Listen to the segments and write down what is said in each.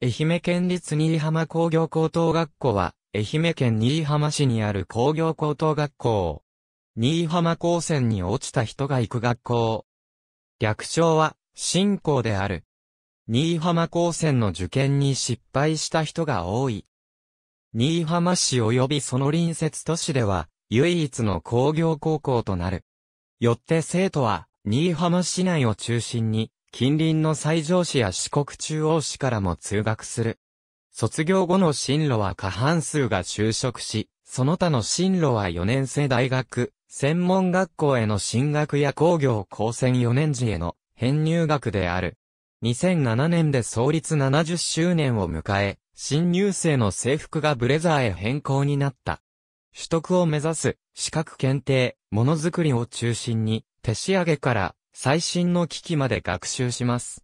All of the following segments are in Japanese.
愛媛県立新居浜工業高等学校は、愛媛県新居浜市にある工業高等学校。新居浜高専に落ちた人が行く学校。略称は、新校である。新居浜高専の受験に失敗した人が多い。新居浜市及びその隣接都市では、唯一の工業高校となる。よって生徒は、新居浜市内を中心に、近隣の西条市や四国中央市からも通学する。卒業後の進路は過半数が就職し、その他の進路は4年生大学、専門学校への進学や工業高専4年児への編入学である。2007年で創立70周年を迎え、新入生の制服がブレザーへ変更になった。取得を目指す資格検定、ものづくりを中心に、手仕上げから最新の機器まで学習します。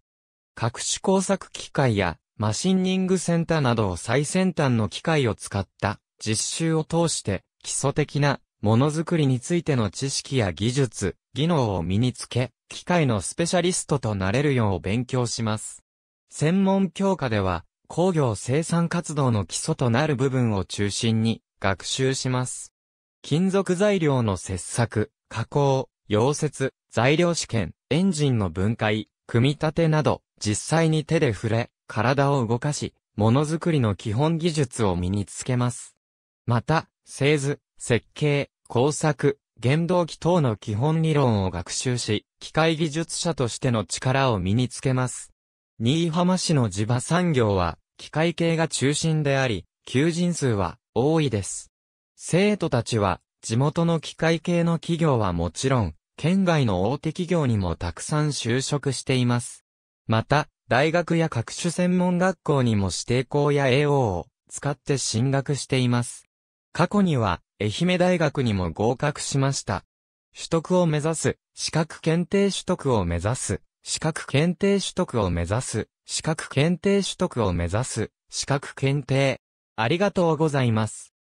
各種工作機械やマシンニングセンターなどを最先端の機械を使った実習を通して基礎的なものづくりについての知識や技術、技能を身につけ、機械のスペシャリストとなれるよう勉強します。専門教科では工業生産活動の基礎となる部分を中心に学習します。金属材料の切削、加工、溶接、材料試験、エンジンの分解、組み立てなど、実際に手で触れ、体を動かし、ものづくりの基本技術を身につけます。また、製図、設計、工作、原動機等の基本理論を学習し、機械技術者としての力を身につけます。新居浜市の地場産業は、機械系が中心であり、求人数は多いです。生徒たちは、地元の機械系の企業はもちろん、県外の大手企業にもたくさん就職しています。また、大学や各種専門学校にも指定校や AO を使って進学しています。過去には、愛媛大学にも合格しました。取得を目指す、資格検定取得を目指す、資格検定取得を目指す、資格検定取得を目指す、資格検定。ありがとうございます。